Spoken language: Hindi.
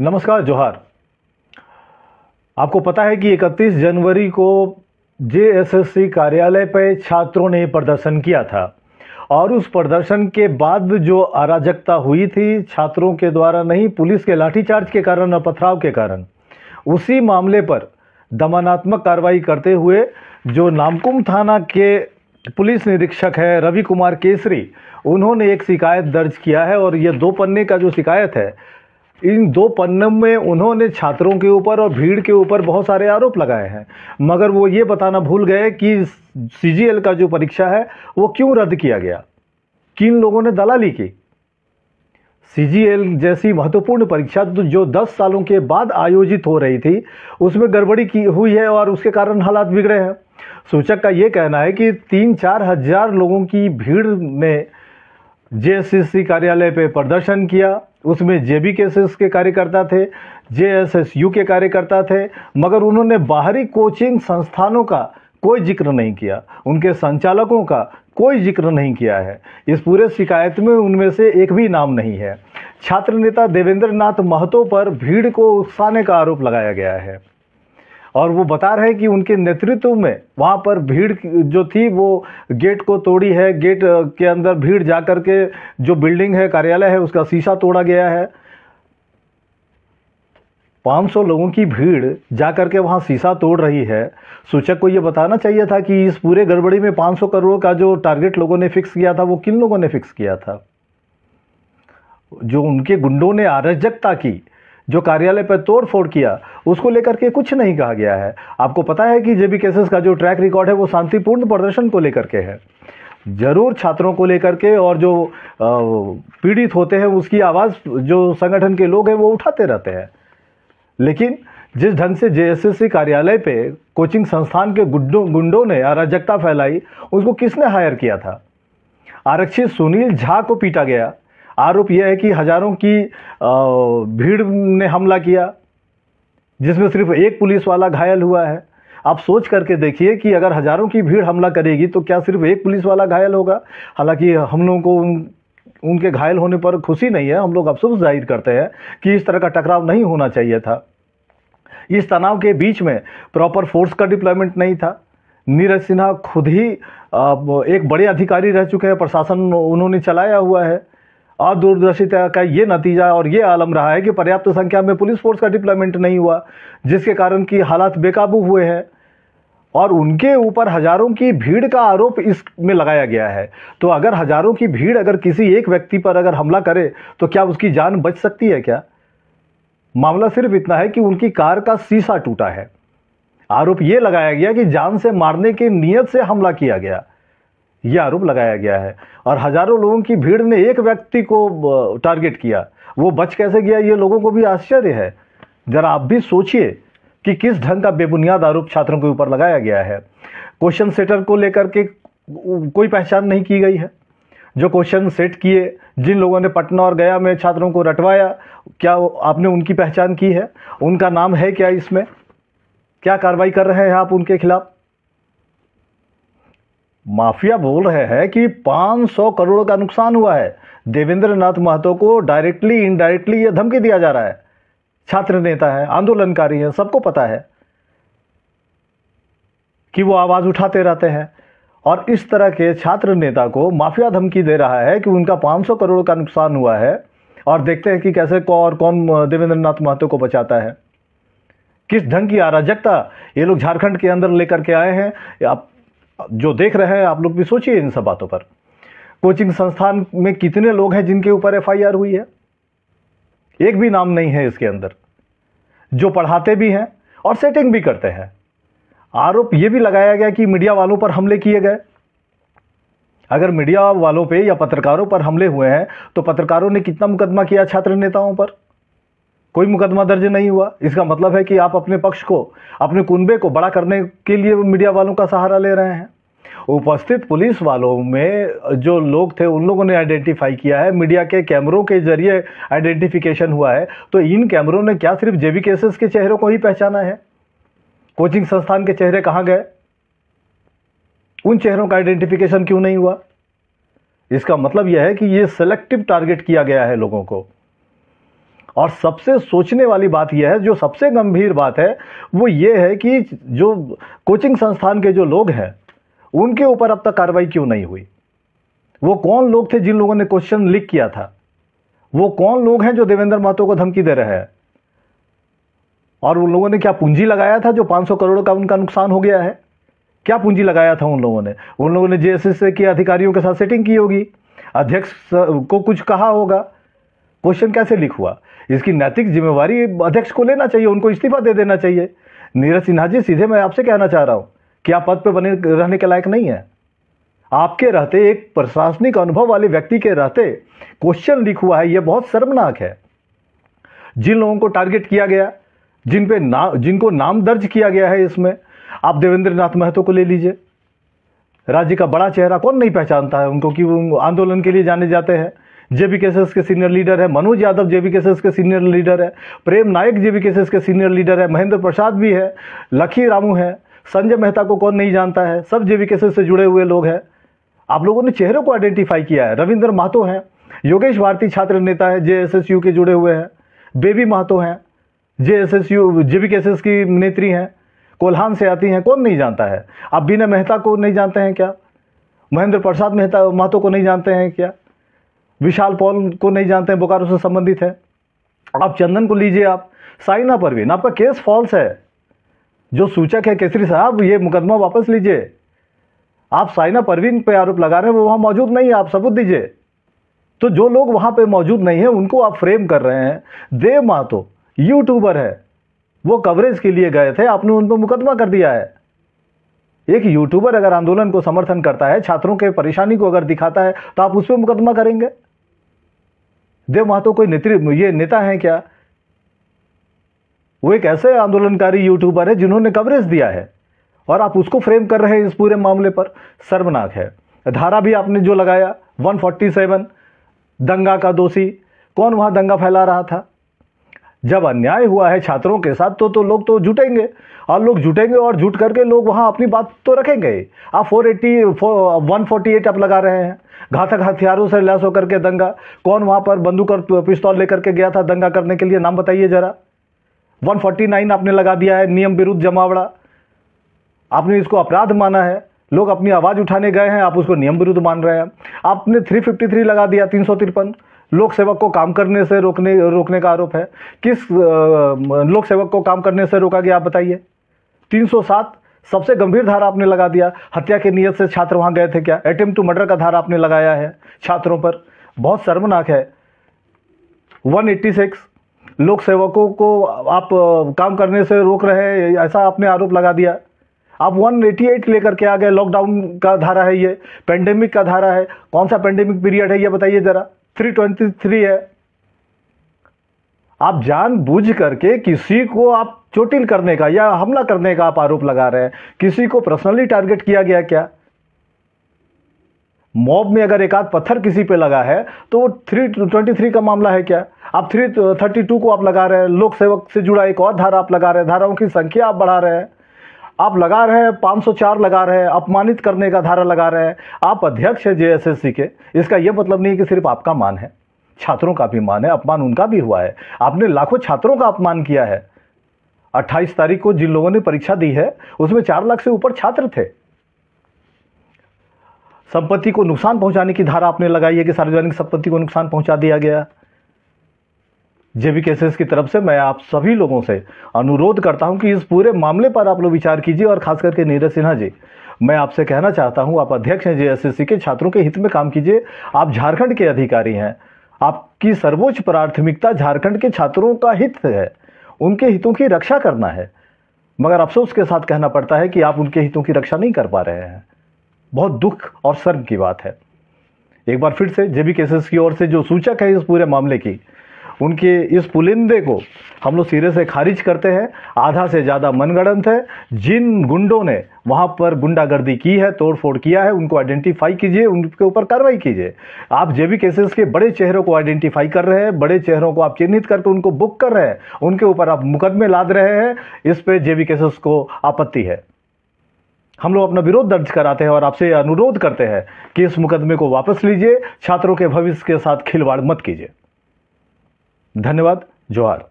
नमस्कार जोहार आपको पता है कि 31 जनवरी को जे कार्यालय पर छात्रों ने प्रदर्शन किया था और उस प्रदर्शन के बाद जो अराजकता हुई थी छात्रों के द्वारा नहीं पुलिस के लाठीचार्ज के कारण और पथराव के कारण उसी मामले पर दमनात्मक कार्रवाई करते हुए जो नामकुम थाना के पुलिस निरीक्षक है रवि कुमार केसरी उन्होंने एक शिकायत दर्ज किया है और यह दो पन्ने का जो शिकायत है इन दो पन्नों में उन्होंने छात्रों के ऊपर और भीड़ के ऊपर बहुत सारे आरोप लगाए हैं मगर वो ये बताना भूल गए कि सी का जो परीक्षा है वो क्यों रद्द किया गया किन लोगों ने दलाली की सी जैसी महत्वपूर्ण परीक्षा तो जो 10 सालों के बाद आयोजित हो रही थी उसमें गड़बड़ी की हुई है और उसके कारण हालात बिगड़े हैं सूचक का ये कहना है कि तीन चार हजार लोगों की भीड़ में जेएससीसी कार्यालय पे प्रदर्शन किया उसमें जे बी के कार्यकर्ता थे जे के कार्यकर्ता थे मगर उन्होंने बाहरी कोचिंग संस्थानों का कोई जिक्र नहीं किया उनके संचालकों का कोई जिक्र नहीं किया है इस पूरे शिकायत में उनमें से एक भी नाम नहीं है छात्र नेता देवेंद्र नाथ महतो पर भीड़ को उकसाने का आरोप लगाया गया है और वो बता रहे हैं कि उनके नेतृत्व में वहाँ पर भीड़ जो थी वो गेट को तोड़ी है गेट के अंदर भीड़ जा कर के जो बिल्डिंग है कार्यालय है उसका शीशा तोड़ा गया है 500 लोगों की भीड़ जा कर के वहाँ शीशा तोड़ रही है सूचक को ये बताना चाहिए था कि इस पूरे गड़बड़ी में 500 करोड़ का जो टारगेट लोगों ने फिक्स किया था वो किन लोगों ने फिक्स किया था जो उनके गुंडों ने आरजकता की जो कार्यालय पर तोड़फोड़ किया उसको लेकर के कुछ नहीं कहा गया है आपको पता है कि जेबी केसेस का जो ट्रैक रिकॉर्ड है वो शांतिपूर्ण प्रदर्शन को लेकर के है जरूर छात्रों को लेकर के और जो पीड़ित होते हैं उसकी आवाज़ जो संगठन के लोग हैं वो उठाते रहते हैं लेकिन जिस ढंग से जे कार्यालय पे कोचिंग संस्थान के गुंडों गुंडों ने अराजकता फैलाई उसको किसने हायर किया था आरक्षित सुनील झा को पीटा गया आरोप यह है कि हज़ारों की भीड़ ने हमला किया जिसमें सिर्फ एक पुलिस वाला घायल हुआ है आप सोच करके देखिए कि अगर हज़ारों की भीड़ हमला करेगी तो क्या सिर्फ एक पुलिस वाला घायल होगा हालांकि हम लोगों को उन उनके घायल होने पर खुशी नहीं है हम लोग अफसोस जाहिर करते हैं कि इस तरह का टकराव नहीं होना चाहिए था इस तनाव के बीच में प्रॉपर फोर्स का डिप्लॉयमेंट नहीं था नीरज सिन्हा खुद ही एक बड़े अधिकारी रह चुके हैं प्रशासन उन्होंने चलाया हुआ है और दूरदर्शिता का ये नतीजा और ये आलम रहा है कि पर्याप्त संख्या में पुलिस फोर्स का डिप्लॉयमेंट नहीं हुआ जिसके कारण कि हालात बेकाबू हुए हैं और उनके ऊपर हजारों की भीड़ का आरोप इसमें लगाया गया है तो अगर हजारों की भीड़ अगर किसी एक व्यक्ति पर अगर हमला करे तो क्या उसकी जान बच सकती है क्या मामला सिर्फ इतना है कि उनकी कार का शीशा टूटा है आरोप ये लगाया गया कि जान से मारने की नीयत से हमला किया गया यह आरोप लगाया गया है और हजारों लोगों की भीड़ ने एक व्यक्ति को टारगेट किया वो बच कैसे गया ये लोगों को भी आश्चर्य है ज़रा आप भी सोचिए कि किस ढंग का बेबुनियाद आरोप छात्रों के ऊपर लगाया गया है क्वेश्चन सेटर को लेकर के कोई पहचान नहीं की गई है जो क्वेश्चन सेट किए जिन लोगों ने पटना और गया में छात्रों को रटवाया क्या आपने उनकी पहचान की है उनका नाम है क्या इसमें क्या कार्रवाई कर रहे हैं आप उनके खिलाफ़ माफिया बोल रहे हैं कि 500 करोड़ का नुकसान हुआ है देवेंद्र नाथ महतो को डायरेक्टली इनडायरेक्टली यह धमकी दिया जा रहा है छात्र नेता है आंदोलनकारी है सबको पता है कि वो आवाज़ उठाते रहते हैं और इस तरह के छात्र नेता को माफिया धमकी दे रहा है कि उनका 500 करोड़ का नुकसान हुआ है और देखते हैं कि कैसे और कौन देवेंद्र नाथ महतो को बचाता है किस ढंग की अराजकता ये लोग झारखंड के अंदर लेकर के आए हैं आप जो देख रहे हैं आप लोग भी सोचिए इन सब बातों पर कोचिंग संस्थान में कितने लोग हैं जिनके ऊपर एफ हुई है एक भी नाम नहीं है इसके अंदर जो पढ़ाते भी हैं और सेटिंग भी करते हैं आरोप यह भी लगाया गया कि मीडिया वालों पर हमले किए गए अगर मीडिया वालों पे या पत्रकारों पर हमले हुए हैं तो पत्रकारों ने कितना मुकदमा किया छात्र नेताओं पर कोई मुकदमा दर्ज नहीं हुआ इसका मतलब है कि आप अपने पक्ष को अपने कुनबे को बड़ा करने के लिए मीडिया वालों का सहारा ले रहे हैं उपस्थित पुलिस वालों में जो लोग थे उन लोगों ने आइडेंटिफाई किया है मीडिया के कैमरों के जरिए आइडेंटिफिकेशन हुआ है तो इन कैमरों ने क्या सिर्फ जेबी केसेस के चेहरों को ही पहचाना है कोचिंग संस्थान के चेहरे कहाँ गए उन चेहरों का आइडेंटिफिकेशन क्यों नहीं हुआ इसका मतलब यह है कि ये सेलेक्टिव टारगेट किया गया है लोगों को और सबसे सोचने वाली बात यह है जो सबसे गंभीर बात है वो ये है कि जो कोचिंग संस्थान के जो लोग हैं उनके ऊपर अब तक कार्रवाई क्यों नहीं हुई वो कौन लोग थे जिन लोगों ने क्वेश्चन लीक किया था वो कौन लोग हैं जो देवेंद्र महतो को धमकी दे रहे हैं और उन लोगों ने क्या पूंजी लगाया था जो 500 करोड़ का उनका नुकसान हो गया है क्या पूंजी लगाया था उन लोगों ने उन लोगों ने जेएसएस के अधिकारियों के साथ सेटिंग की होगी अध्यक्ष को कुछ कहा होगा क्वेश्चन कैसे लिख हुआ इसकी नैतिक जिम्मेवारी अध्यक्ष को लेना चाहिए उनको इस्तीफा दे देना चाहिए नीरज सिन्हा जी सीधे मैं आपसे कहना चाह रहा हूँ कि आप पद पर बने रहने के लायक नहीं है आपके रहते एक प्रशासनिक अनुभव वाले व्यक्ति के रहते क्वेश्चन लिख हुआ है यह बहुत शर्मनाक है जिन लोगों को टारगेट किया गया जिन पे ना जिनको नाम दर्ज किया गया है इसमें आप देवेंद्र नाथ महतो को ले लीजिए राज्य का बड़ा चेहरा कौन नहीं पहचानता है उनको कि वो आंदोलन के लिए जाने जाते हैं जेबी केसेस के सीनियर लीडर है मनोज यादव जेबी केसेस के सीनियर लीडर है प्रेम नायक जेबी केसेस के सीनियर लीडर है महेंद्र प्रसाद भी है लखी रामू है संजय मेहता को कौन नहीं जानता है सब जेबी केसेस से जुड़े हुए लोग हैं आप लोगों ने चेहरों को आइडेंटिफाई किया है रविंद्र महतो हैं योगेश भारती छात्र नेता है जे के जुड़े हुए हैं बेबी महतो हैं J S S U J B S की नेत्री हैं कोल्हान से आती हैं कौन नहीं जानता है आप बीना मेहता को नहीं जानते हैं क्या महेंद्र प्रसाद मेहता महतो को नहीं जानते हैं क्या विशाल पॉल को नहीं जानते हैं बोकारो से संबंधित है आप चंदन को लीजिए आप साइना परवीन आपका केस फॉल्स है जो सूचक है केसरी साहब ये मुकदमा वापस लीजिए आप साइना परवीन पे आरोप लगा रहे हैं वो वहाँ मौजूद नहीं है आप सबूत दीजिए तो जो लोग वहाँ पे मौजूद नहीं है उनको आप फ्रेम कर रहे हैं देव मातो यूट्यूबर है वो कवरेज के लिए गए थे आपने उन पर मुकदमा कर दिया है एक यूट्यूबर अगर आंदोलन को समर्थन करता है छात्रों के परेशानी को अगर दिखाता है तो आप उस पर मुकदमा करेंगे देव महतो कोई नेतृत्व ये नेता हैं क्या वो एक ऐसे आंदोलनकारी यूट्यूबर है जिन्होंने कवरेज दिया है और आप उसको फ्रेम कर रहे हैं इस पूरे मामले पर शर्मनाक है धारा भी आपने जो लगाया 147 दंगा का दोषी कौन वहाँ दंगा फैला रहा था जब अन्याय हुआ है छात्रों के साथ तो तो लोग तो जुटेंगे और लोग जुटेंगे और जुट करके लोग वहाँ अपनी बात तो रखेंगे आप four eighty one forty eight आप लगा रहे हैं घातक हथियारों से लैस होकर के दंगा कौन वहाँ पर बंदूक और पिस्तौल लेकर के गया था दंगा करने के लिए नाम बताइए ज़रा 149 आपने लगा दिया है नियम विरुद्ध जमावड़ा आपने इसको अपराध माना है लोग अपनी आवाज़ उठाने गए हैं आप उसको नियम विरुद्ध मान रहे हैं आपने 353 लगा दिया तीन लोक सेवक को काम करने से रोकने रोकने का आरोप है किस लोक सेवक को काम करने से रोका गया आप बताइए 307 सबसे गंभीर धारा आपने लगा दिया हत्या की नीयत से छात्र वहां गए थे क्या अटेम्प टू मर्डर का धारा आपने लगाया है छात्रों पर बहुत शर्मनाक है 186 लोक सेवकों को आप काम करने से रोक रहे ऐसा आपने आरोप लगा दिया आप 188 लेकर के आ गए लॉकडाउन का धारा है ये पेंडेमिक का धारा है कौन सा पेंडेमिक पीरियड है ये बताइए ज़रा थ्री ट्वेंटी थ्री है आप जान बुझ करके किसी को आप चोटिल करने का या हमला करने का आप आरोप लगा रहे हैं किसी को पर्सनली टारगेट किया गया क्या मॉब में अगर एक आध पत्थर किसी पे लगा है तो थ्री ट्वेंटी थ्री का मामला है क्या आप थ्री थर्टी टू को आप लगा रहे हैं लोक सेवक से जुड़ा एक और धारा आप लगा रहे हैं धाराओं की संख्या आप बढ़ा रहे हैं आप लगा रहे हैं 504 लगा रहे हैं अपमानित करने का धारा लगा रहे हैं आप अध्यक्ष हैं जेएसएससी के इसका यह मतलब नहीं है कि सिर्फ आपका मान है छात्रों का भी मान है अपमान उनका भी हुआ है आपने लाखों छात्रों का अपमान किया है 28 तारीख को जिन लोगों ने परीक्षा दी है उसमें चार लाख से ऊपर छात्र थे संपत्ति को नुकसान पहुंचाने की धारा आपने लगाई है कि सार्वजनिक संपत्ति को नुकसान पहुंचा दिया गया जेबी केसेस की तरफ से मैं आप सभी लोगों से अनुरोध करता हूं कि इस पूरे मामले पर आप लोग विचार कीजिए और खास करके नीरज सिन्हा जी मैं आपसे कहना चाहता हूं आप अध्यक्ष हैं जेएसएससी के छात्रों के हित में काम कीजिए आप झारखंड के अधिकारी हैं आपकी सर्वोच्च प्राथमिकता झारखंड के छात्रों का हित है उनके हितों की रक्षा करना है मगर अफसोस के साथ कहना पड़ता है कि आप उनके हितों की रक्षा नहीं कर पा रहे हैं बहुत दुख और शर्म की बात है एक बार फिर से जेबी केसेस की ओर से जो सूचक है इस पूरे मामले की उनके इस पुलिंदे को हम लोग सिरे से खारिज करते हैं आधा से ज़्यादा मनगढ़ंत है जिन गुंडों ने वहाँ पर गुंडागर्दी की है तोड़फोड़ किया है उनको आइडेंटिफाई कीजिए उनके ऊपर कार्रवाई कीजिए आप जेबी केसेस के बड़े चेहरों को आइडेंटिफाई कर रहे हैं बड़े चेहरों को आप चिन्हित करके उनको बुक कर रहे हैं उनके ऊपर आप मुकदमे लाद रहे हैं इस पर जेबी केसेस को आपत्ति है हम लोग अपना विरोध दर्ज कराते हैं और आपसे अनुरोध करते हैं कि इस मुकदमे को वापस लीजिए छात्रों के भविष्य के साथ खिलवाड़ मत कीजिए धन्यवाद जोहार